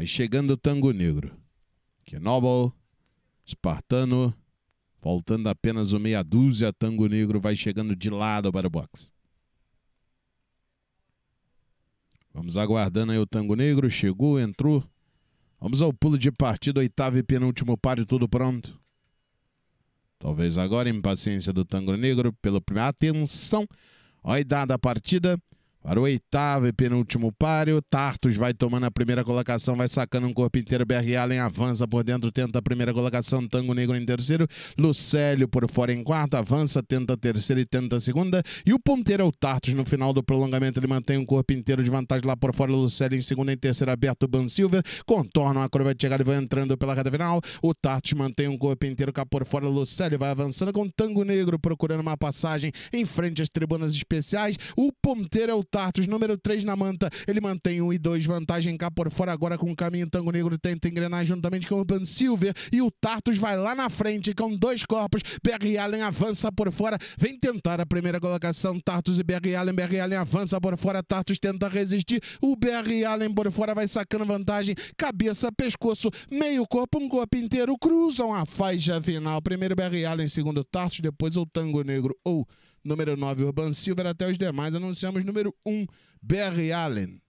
Aí chegando o Tango Negro. Knobel, é Espartano, faltando apenas o meia dúzia, Tango Negro vai chegando de lado para o box. Vamos aguardando aí o Tango Negro, chegou, entrou. Vamos ao pulo de partida, oitavo e penúltimo par e tudo pronto. Talvez agora, impaciência do Tango Negro pelo primeiro. Atenção! Olha dada da partida. Para o oitavo e penúltimo páreo, Tartus vai tomando a primeira colocação, vai sacando um corpo inteiro. BR Allen avança por dentro, tenta a primeira colocação. Tango Negro em terceiro. Lucélio por fora em quarto, avança, tenta a terceira e tenta a segunda. E o ponteiro é o Tartus. No final do prolongamento, ele mantém um corpo inteiro de vantagem lá por fora. Lucélio em segunda, e terceira, aberto. Ban Silver contorna a curva de chegada e vai entrando pela reta final. O Tartus mantém um corpo inteiro cá por fora. Lucélio vai avançando com Tango Negro procurando uma passagem em frente às tribunas especiais. O ponteiro é o Tartus, número 3 na manta. Ele mantém 1 e 2, vantagem cá por fora agora com o caminho Tango Negro. Tenta engrenar juntamente com o Urban Silver. E o Tartus vai lá na frente com dois corpos. Berg Allen avança por fora. Vem tentar a primeira colocação. Tartus e Berg Allen. Berg Allen avança por fora. Tartus tenta resistir. O Berg Allen por fora vai sacando vantagem. Cabeça, pescoço, meio corpo, um corpo inteiro. Cruzam a faixa final. Primeiro Berg Allen, segundo Tartus, depois o Tango Negro. Ou número 9, Urban Silver, até os demais. Anunciamos número um Barry Allen.